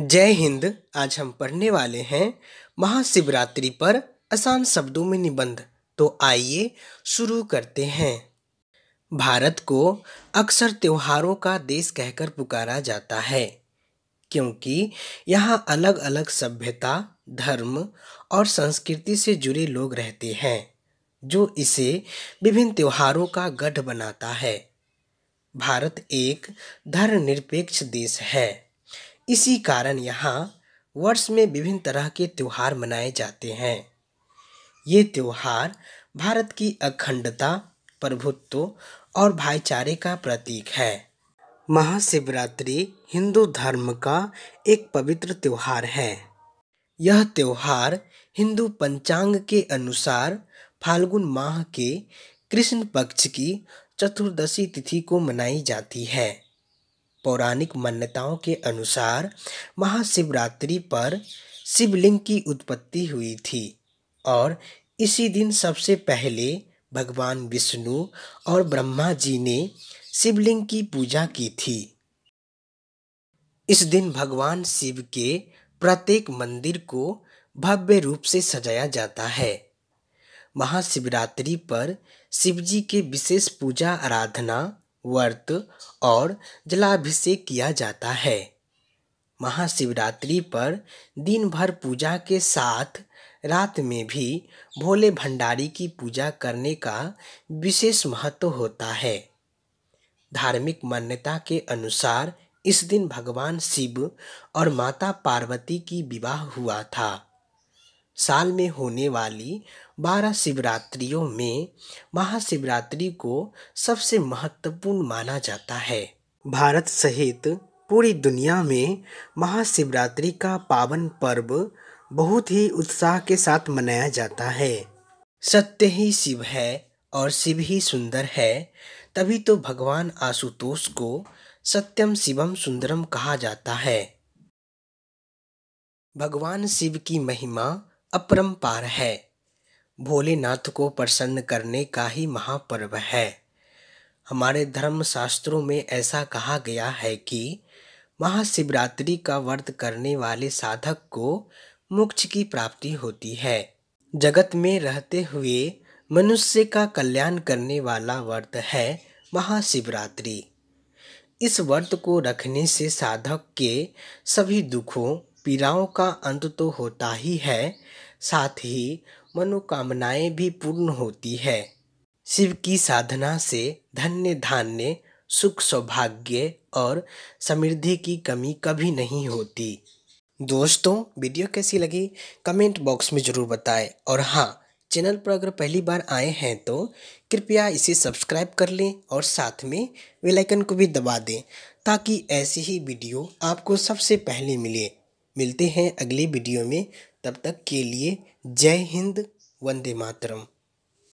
जय हिंद आज हम पढ़ने वाले हैं महाशिवरात्रि पर आसान शब्दों में निबंध तो आइए शुरू करते हैं भारत को अक्सर त्योहारों का देश कहकर पुकारा जाता है क्योंकि यहाँ अलग अलग सभ्यता धर्म और संस्कृति से जुड़े लोग रहते हैं जो इसे विभिन्न त्योहारों का गढ़ बनाता है भारत एक धर्मनिरपेक्ष देश है इसी कारण यहाँ वर्ष में विभिन्न तरह के त्यौहार मनाए जाते हैं ये त्यौहार भारत की अखंडता प्रभुत्व और भाईचारे का प्रतीक है महाशिवरात्रि हिंदू धर्म का एक पवित्र त्यौहार है यह त्यौहार हिंदू पंचांग के अनुसार फाल्गुन माह के कृष्ण पक्ष की चतुर्दशी तिथि को मनाई जाती है पौराणिक मान्यताओं के अनुसार महाशिवरात्रि पर शिवलिंग की उत्पत्ति हुई थी और इसी दिन सबसे पहले भगवान विष्णु और ब्रह्मा जी ने शिवलिंग की पूजा की थी इस दिन भगवान शिव के प्रत्येक मंदिर को भव्य रूप से सजाया जाता है महाशिवरात्रि पर शिवजी के विशेष पूजा आराधना व्रत और जलाभिषेक किया जाता है महाशिवरात्रि पर दिन भर पूजा के साथ रात में भी भोले भंडारी की पूजा करने का विशेष महत्व होता है धार्मिक मान्यता के अनुसार इस दिन भगवान शिव और माता पार्वती की विवाह हुआ था साल में होने वाली बारह शिवरात्रियों में महाशिवरात्रि को सबसे महत्वपूर्ण माना जाता है भारत सहित पूरी दुनिया में महाशिवरात्रि का पावन पर्व बहुत ही उत्साह के साथ मनाया जाता है सत्य ही शिव है और शिव ही सुंदर है तभी तो भगवान आशुतोष को सत्यम शिवम सुंदरम कहा जाता है भगवान शिव की महिमा अपरम्पार है भोलेनाथ को प्रसन्न करने का ही महापर्व है हमारे धर्मशास्त्रों में ऐसा कहा गया है कि महाशिवरात्रि का व्रत करने वाले साधक को मोक्ष की प्राप्ति होती है जगत में रहते हुए मनुष्य का कल्याण करने वाला व्रत है महाशिवरात्रि इस व्रत को रखने से साधक के सभी दुखों पीड़ाओं का अंत तो होता ही है साथ ही मनोकामनाएं भी पूर्ण होती है शिव की साधना से धन्य धान्य सुख सौभाग्य और समृद्धि की कमी कभी नहीं होती दोस्तों वीडियो कैसी लगी कमेंट बॉक्स में ज़रूर बताएं और हाँ चैनल पर अगर पहली बार आए हैं तो कृपया इसे सब्सक्राइब कर लें और साथ में बेल आइकन को भी दबा दें ताकि ऐसी ही वीडियो आपको सबसे पहले मिले मिलते हैं अगली वीडियो में तब तक के लिए जय हिंद वंदे मातरम